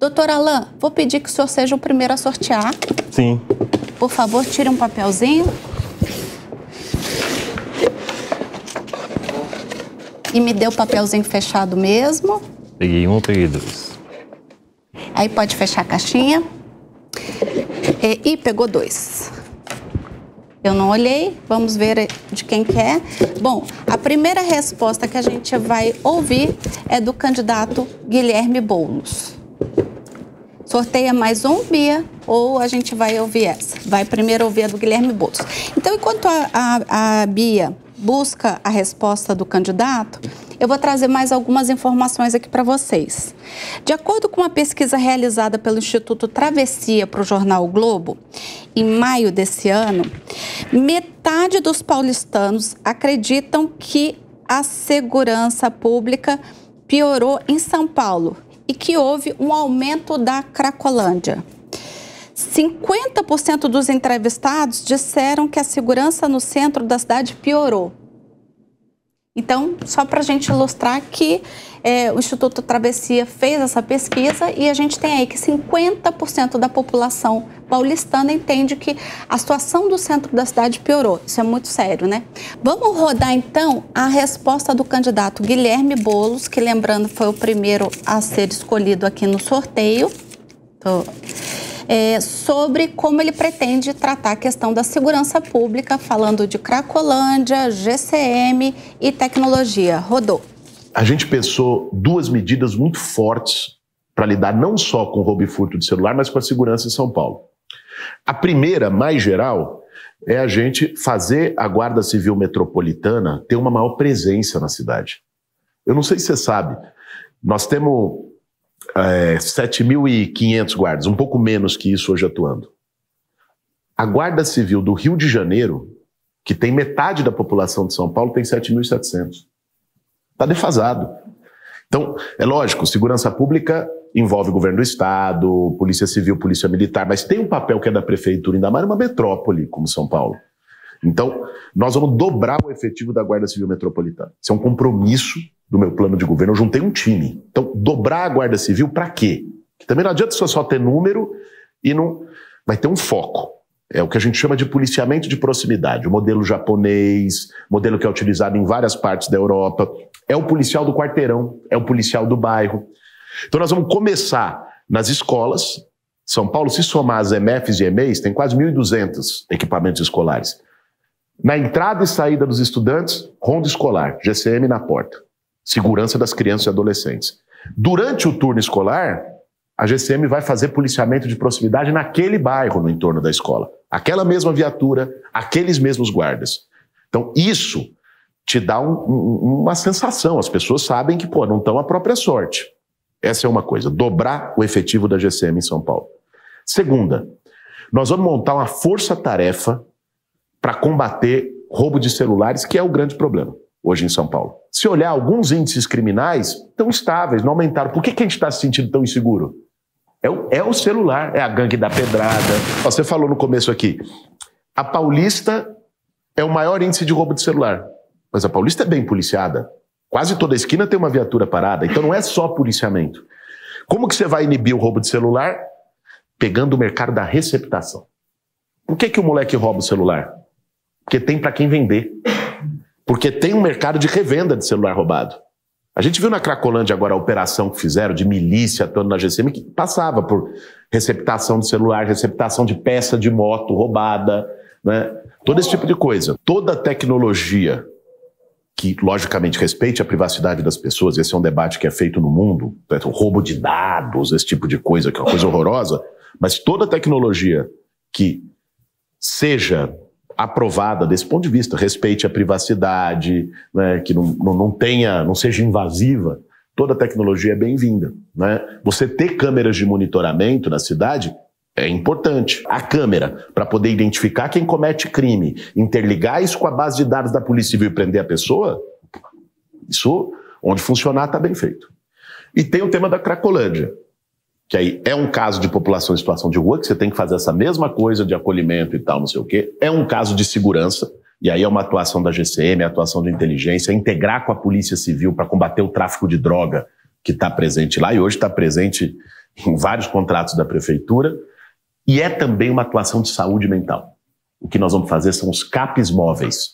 Doutor Alain, vou pedir que o senhor seja o primeiro a sortear. Sim. Por favor, tire um papelzinho. E me dê o papelzinho fechado mesmo. Peguei um, peguei dois. Aí pode fechar a caixinha. E, e pegou dois. Eu não olhei, vamos ver de quem que é. Bom, a primeira resposta que a gente vai ouvir é do candidato Guilherme Boulos. Corteia mais um Bia ou a gente vai ouvir essa. Vai primeiro ouvir a do Guilherme Boulos. Então, enquanto a, a, a Bia busca a resposta do candidato, eu vou trazer mais algumas informações aqui para vocês. De acordo com uma pesquisa realizada pelo Instituto Travessia para o jornal o Globo, em maio desse ano, metade dos paulistanos acreditam que a segurança pública piorou em São Paulo e que houve um aumento da Cracolândia. 50% dos entrevistados disseram que a segurança no centro da cidade piorou então, só para a gente ilustrar que é, o Instituto Travessia fez essa pesquisa e a gente tem aí que 50% da população paulistana entende que a situação do centro da cidade piorou. Isso é muito sério, né? Vamos rodar então a resposta do candidato Guilherme Bolos, que lembrando foi o primeiro a ser escolhido aqui no sorteio é, sobre como ele pretende tratar a questão da segurança pública, falando de Cracolândia, GCM e tecnologia. Rodô. A gente pensou duas medidas muito fortes para lidar não só com roubo e furto de celular, mas com a segurança em São Paulo. A primeira, mais geral, é a gente fazer a Guarda Civil Metropolitana ter uma maior presença na cidade. Eu não sei se você sabe, nós temos é, 7.500 guardas, um pouco menos que isso hoje atuando. A Guarda Civil do Rio de Janeiro, que tem metade da população de São Paulo, tem 7.700. Está defasado. Então, é lógico, segurança pública envolve governo do Estado, polícia civil, polícia militar, mas tem um papel que é da prefeitura, ainda mais numa metrópole como São Paulo. Então, nós vamos dobrar o efetivo da Guarda Civil Metropolitana. Isso é um compromisso do meu plano de governo, eu juntei um time. Então, dobrar a Guarda Civil para quê? Que também não adianta só ter número e não. Vai ter um foco. É o que a gente chama de policiamento de proximidade, o modelo japonês, modelo que é utilizado em várias partes da Europa. É o policial do quarteirão, é o policial do bairro. Então nós vamos começar nas escolas. São Paulo, se somar as MFs e EMEIs, tem quase 1.200 equipamentos escolares. Na entrada e saída dos estudantes, ronda escolar, GCM na porta segurança das crianças e adolescentes. Durante o turno escolar, a GCM vai fazer policiamento de proximidade naquele bairro no entorno da escola. Aquela mesma viatura, aqueles mesmos guardas. Então, isso te dá um, um, uma sensação. As pessoas sabem que, pô, não estão à própria sorte. Essa é uma coisa. Dobrar o efetivo da GCM em São Paulo. Segunda, nós vamos montar uma força-tarefa para combater roubo de celulares, que é o grande problema hoje em São Paulo. Se olhar alguns índices criminais, estão estáveis, não aumentaram. Por que, que a gente está se sentindo tão inseguro? É o, é o celular, é a gangue da pedrada. Você falou no começo aqui, a Paulista é o maior índice de roubo de celular. Mas a Paulista é bem policiada. Quase toda esquina tem uma viatura parada. Então não é só policiamento. Como que você vai inibir o roubo de celular? Pegando o mercado da receptação. Por que, que o moleque rouba o celular? Porque tem para quem vender. Porque tem um mercado de revenda de celular roubado. A gente viu na Cracolândia agora a operação que fizeram de milícia atuando na GCM, que passava por receptação de celular, receptação de peça de moto roubada, né? todo esse tipo de coisa. Toda tecnologia que, logicamente, respeite a privacidade das pessoas, esse é um debate que é feito no mundo, né? o roubo de dados, esse tipo de coisa, que é uma coisa horrorosa, mas toda tecnologia que seja aprovada desse ponto de vista, respeite a privacidade, né, que não, não tenha, não seja invasiva, toda tecnologia é bem-vinda. Né? Você ter câmeras de monitoramento na cidade é importante. A câmera, para poder identificar quem comete crime, interligar isso com a base de dados da Polícia Civil e prender a pessoa, isso, onde funcionar, está bem feito. E tem o tema da Cracolândia que aí é um caso de população em situação de rua, que você tem que fazer essa mesma coisa de acolhimento e tal, não sei o quê. É um caso de segurança, e aí é uma atuação da GCM, é atuação de inteligência, é integrar com a Polícia Civil para combater o tráfico de droga que está presente lá, e hoje está presente em vários contratos da Prefeitura. E é também uma atuação de saúde mental. O que nós vamos fazer são os CAPs móveis.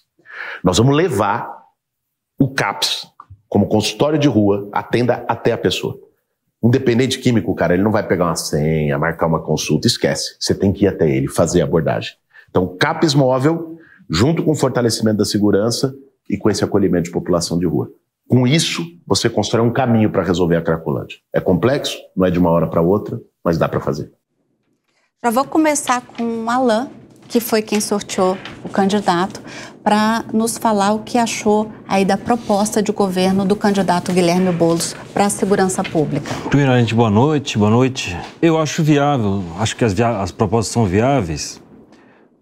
Nós vamos levar o CAPS, como consultório de rua, atenda até a pessoa. Independente químico, cara, ele não vai pegar uma senha, marcar uma consulta, esquece. Você tem que ir até ele, fazer a abordagem. Então, CAPES móvel, junto com o fortalecimento da segurança e com esse acolhimento de população de rua. Com isso, você constrói um caminho para resolver a Cracolândia. É complexo, não é de uma hora para outra, mas dá para fazer. Já vou começar com o Alain, que foi quem sorteou o candidato, para nos falar o que achou aí da proposta de governo do candidato Guilherme Boulos para a segurança pública. Primeiramente, boa noite, boa noite. Eu acho viável, acho que as, as propostas são viáveis.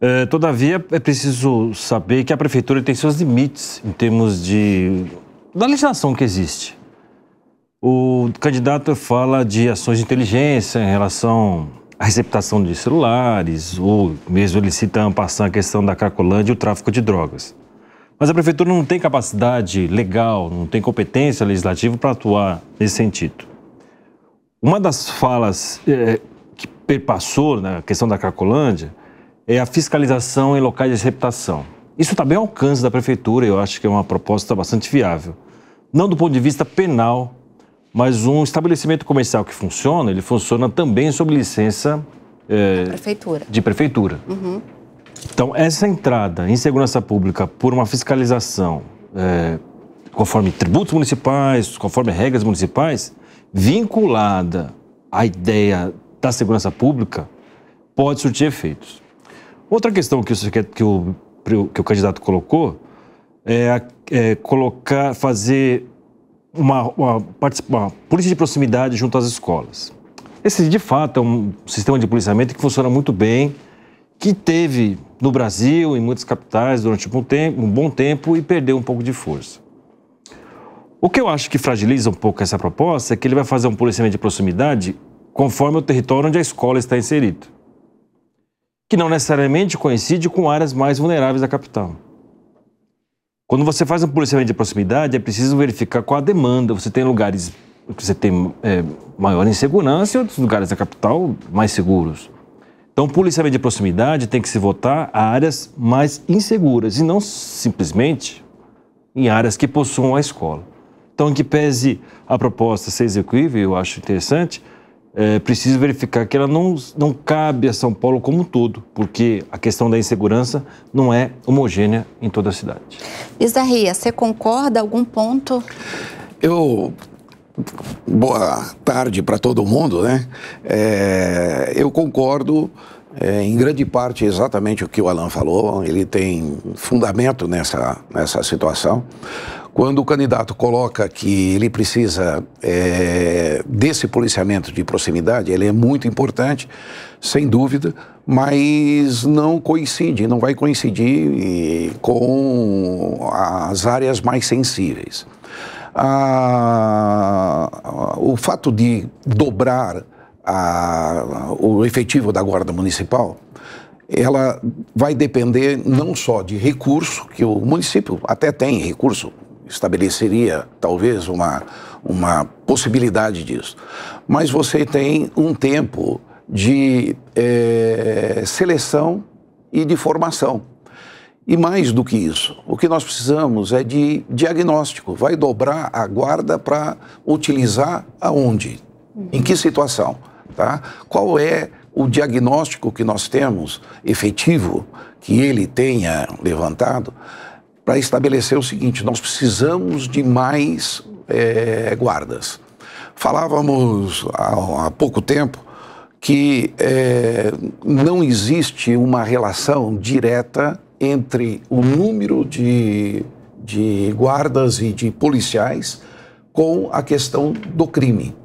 É, todavia, é preciso saber que a prefeitura tem seus limites em termos de da legislação que existe. O candidato fala de ações de inteligência em relação a receptação de celulares, ou mesmo ele cita passando a questão da Cracolândia e o tráfico de drogas. Mas a prefeitura não tem capacidade legal, não tem competência legislativa para atuar nesse sentido. Uma das falas é, que perpassou na questão da Cracolândia é a fiscalização em locais de receptação. Isso está bem ao alcance da prefeitura, eu acho que é uma proposta bastante viável. Não do ponto de vista penal, mas um estabelecimento comercial que funciona, ele funciona também sob licença é, prefeitura. de prefeitura. Uhum. Então, essa entrada em segurança pública por uma fiscalização é, conforme tributos municipais, conforme regras municipais, vinculada à ideia da segurança pública, pode surtir efeitos. Outra questão que o, que o, que o candidato colocou é, é colocar, fazer uma, uma, uma polícia de proximidade junto às escolas. Esse, de fato, é um sistema de policiamento que funciona muito bem, que teve no Brasil, em muitas capitais, durante um, tempo, um bom tempo e perdeu um pouco de força. O que eu acho que fragiliza um pouco essa proposta é que ele vai fazer um policiamento de proximidade conforme o território onde a escola está inserido, que não necessariamente coincide com áreas mais vulneráveis da capital. Quando você faz um policiamento de proximidade, é preciso verificar qual a demanda. Você tem lugares que você tem é, maior insegurança e outros lugares da capital mais seguros. Então, policiamento de proximidade tem que se votar a áreas mais inseguras e não simplesmente em áreas que possuam a escola. Então, em que pese a proposta ser execuível, eu acho interessante, é preciso verificar que ela não, não cabe a São Paulo como um todo, porque a questão da insegurança não é homogênea em toda a cidade. Isarria, você concorda algum ponto? Eu boa tarde para todo mundo, né? É, eu concordo é, em grande parte exatamente o que o Alan falou. Ele tem fundamento nessa, nessa situação. Quando o candidato coloca que ele precisa é, desse policiamento de proximidade, ele é muito importante, sem dúvida, mas não coincide, não vai coincidir com as áreas mais sensíveis. Ah, o fato de dobrar a, o efetivo da Guarda Municipal, ela vai depender não só de recurso, que o município até tem recurso estabeleceria talvez uma, uma possibilidade disso. Mas você tem um tempo de é, seleção e de formação. E mais do que isso, o que nós precisamos é de diagnóstico. Vai dobrar a guarda para utilizar aonde? Uhum. Em que situação? Tá? Qual é o diagnóstico que nós temos efetivo que ele tenha levantado? para estabelecer o seguinte: nós precisamos de mais é, guardas. Falávamos há, há, pouco tempo que é, não existe uma relação direta entre o número de, de guardas e de policiais com a questão do crime.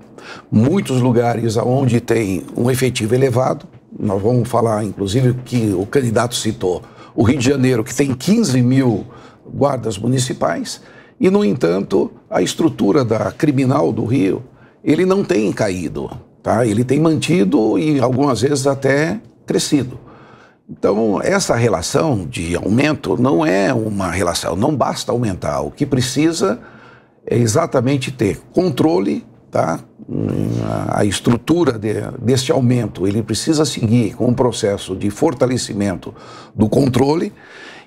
Muitos lugares onde tem um efetivo elevado, nós vamos falar inclusive que o candidato citou, o Rio de Janeiro, que tem 15 mil guardas municipais, e, no entanto, a estrutura da criminal do Rio, ele não tem caído, tá? Ele tem mantido e algumas vezes até crescido. Então, essa relação de aumento não é uma relação, não basta aumentar. O que precisa é exatamente ter controle, tá? A estrutura de, aumento, ele precisa seguir com um processo de fortalecimento do controle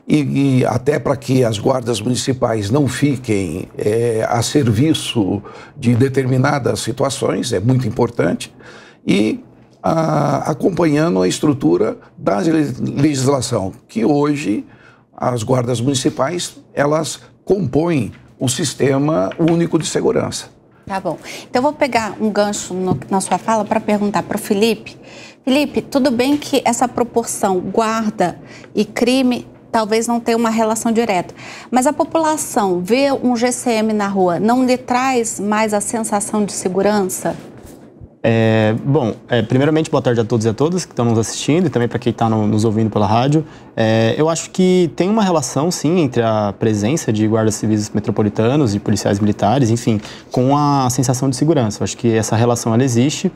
e, e até para que as guardas municipais não fiquem é, a serviço de determinadas situações, é muito importante, e a, acompanhando a estrutura da legislação, que hoje as guardas municipais elas compõem o sistema único de segurança. Tá bom. Então vou pegar um gancho no, na sua fala para perguntar para o Felipe. Felipe, tudo bem que essa proporção guarda e crime talvez não tenha uma relação direta. Mas a população vê um GCM na rua não lhe traz mais a sensação de segurança? É, bom, é, primeiramente, boa tarde a todos e a todas que estão nos assistindo e também para quem está no, nos ouvindo pela rádio. É, eu acho que tem uma relação, sim, entre a presença de guardas civis metropolitanos e policiais militares, enfim, com a sensação de segurança. Eu acho que essa relação ela existe.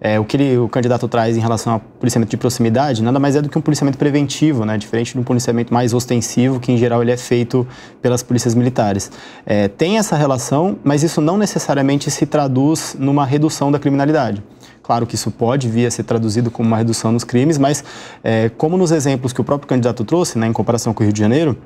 É, o que ele, o candidato traz em relação ao policiamento de proximidade nada mais é do que um policiamento preventivo, né? diferente de um policiamento mais ostensivo, que em geral ele é feito pelas polícias militares. É, tem essa relação, mas isso não necessariamente se traduz numa redução da criminalidade. Claro que isso pode vir a ser traduzido como uma redução nos crimes, mas é, como nos exemplos que o próprio candidato trouxe, né, em comparação com o Rio de Janeiro,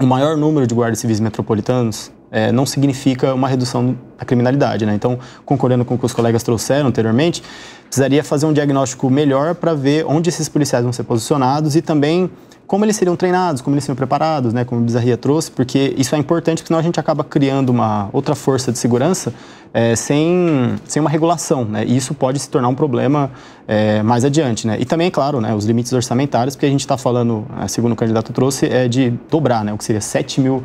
o maior número de guardas civis metropolitanos é, não significa uma redução da criminalidade. Né? Então, concordando com o que os colegas trouxeram anteriormente, precisaria fazer um diagnóstico melhor para ver onde esses policiais vão ser posicionados e também como eles seriam treinados, como eles seriam preparados, né, como o Bizarria trouxe, porque isso é importante, porque senão a gente acaba criando uma outra força de segurança é, sem, sem uma regulação, né, e isso pode se tornar um problema é, mais adiante, né. E também, é claro, né, os limites orçamentários, porque a gente está falando, é, segundo o candidato trouxe, é de dobrar, né, o que seria 7 mil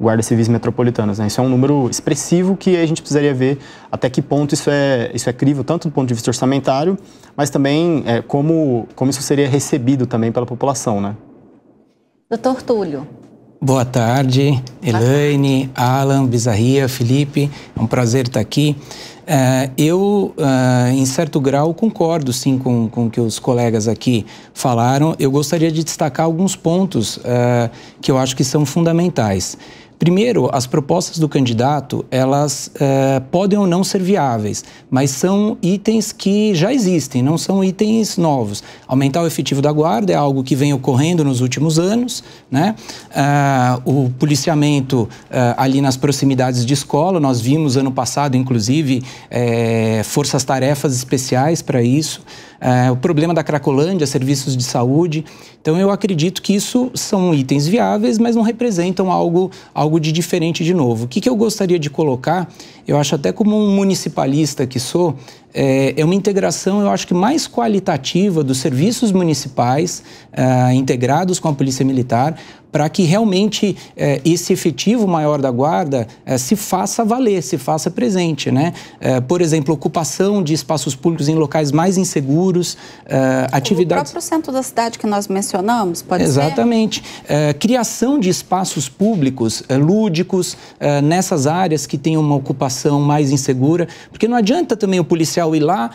guardas civis metropolitanas. Né? Isso é um número expressivo que a gente precisaria ver até que ponto isso é, isso é crível, tanto do ponto de vista orçamentário, mas também é, como, como isso seria recebido também pela população, né? Doutor Túlio. Boa tarde, Elaine, Alan, Bizarria, Felipe. É um prazer estar aqui. Uh, eu, uh, em certo grau, concordo sim com, com o que os colegas aqui falaram. Eu gostaria de destacar alguns pontos uh, que eu acho que são fundamentais. Primeiro, as propostas do candidato, elas é, podem ou não ser viáveis, mas são itens que já existem, não são itens novos. Aumentar o efetivo da guarda é algo que vem ocorrendo nos últimos anos, né? Eh, o policiamento eh, ali nas proximidades de escola, nós vimos ano passado, inclusive, é, forças-tarefas especiais para isso é, o problema da Cracolândia, serviços de saúde. Então, eu acredito que isso são itens viáveis, mas não representam algo, algo de diferente de novo. O que, que eu gostaria de colocar, eu acho até como um municipalista que sou, é, é uma integração, eu acho que mais qualitativa dos serviços municipais é, integrados com a Polícia Militar para que realmente eh, esse efetivo maior da guarda eh, se faça valer, se faça presente. Né? Eh, por exemplo, ocupação de espaços públicos em locais mais inseguros, atividades... O próprio centro da cidade que nós mencionamos, pode Exatamente. ser? criação de espaços públicos lúdicos nessas áreas que têm uma ocupação mais insegura, porque não adianta também o policial ir lá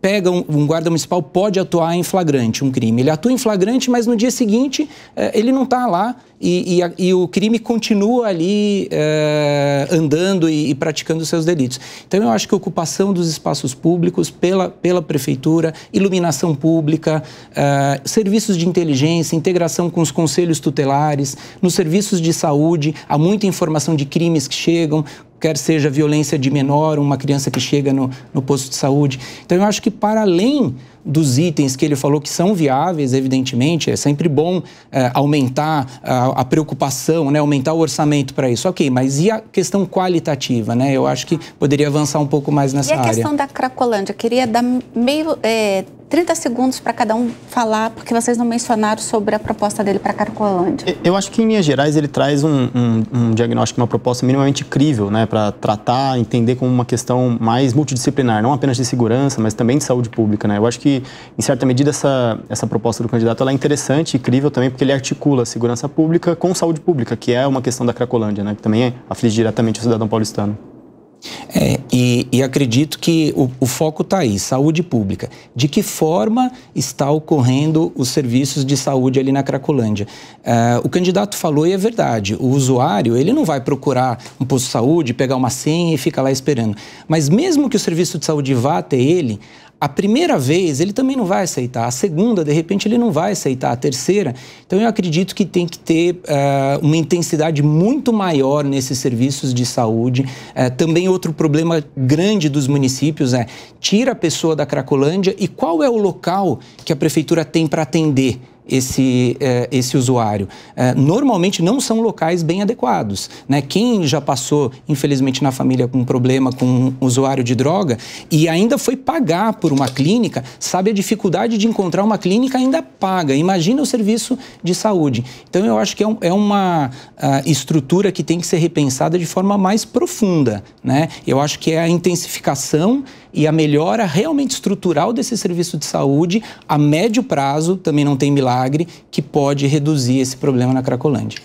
pega um, um, guarda municipal pode atuar em flagrante um crime. Ele atua em flagrante, mas no dia seguinte eh, ele não está lá e, e, e, o crime continua ali eh, andando e, e praticando seus delitos. Então eu acho que ocupação dos espaços públicos pela, pela prefeitura, iluminação pública, eh, serviços de inteligência, integração com os conselhos tutelares, nos serviços de saúde, há muita informação de crimes que chegam, quer seja violência de menor, uma criança que chega no, no posto de saúde. Então, eu acho que, para além dos itens que ele falou que são viáveis, evidentemente, é sempre bom é, aumentar a, a, preocupação, né, aumentar o orçamento para isso. Ok, mas e a questão qualitativa? Né? Eu acho que poderia avançar um pouco mais nessa área. E a área. questão da Cracolândia? Eu queria dar meio... É, 30 segundos para cada um falar, porque vocês não mencionaram sobre a proposta dele para a Cracolândia. Eu acho que, em Minas Gerais, ele traz um, um, um diagnóstico, uma proposta minimamente crível, né, para tratar, entender como uma questão mais multidisciplinar, não apenas de segurança, mas também de saúde pública. Né? Eu acho que em certa medida, essa, essa proposta do candidato é interessante e incrível também, porque ele articula segurança pública com saúde pública, que é uma questão da Cracolândia, né, que também é, aflige diretamente o cidadão paulistano. É, e, e, acredito que o, o foco está aí, saúde pública. De que forma está ocorrendo os serviços de saúde ali na Cracolândia? É, o candidato falou e é verdade. O usuário ele não vai procurar um posto de saúde, pegar uma senha e ficar lá esperando. Mas mesmo que o serviço de saúde vá até ele, a primeira vez ele também não vai aceitar, a segunda, de repente, ele não vai aceitar, a terceira. Então, eu acredito que tem que ter uh, uma intensidade muito maior nesses serviços de saúde. Uh, também, outro problema grande dos municípios é tira a pessoa da Cracolândia e qual é o local que a prefeitura tem para atender? esse, eh, esse usuário. Eh, normalmente não são locais bem adequados. Né? Quem já passou, infelizmente, na família com um problema com um usuário de droga e ainda foi pagar por uma clínica, sabe a dificuldade de encontrar uma clínica ainda paga. Imagina o serviço de saúde. Então eu acho que é, um, é uma ah, estrutura que tem que ser repensada de forma mais profunda. Né? Eu acho que é a intensificação e a melhora realmente estrutural desse serviço de saúde a médio prazo, também não tem milagre, que pode reduzir esse problema na Cracolândia.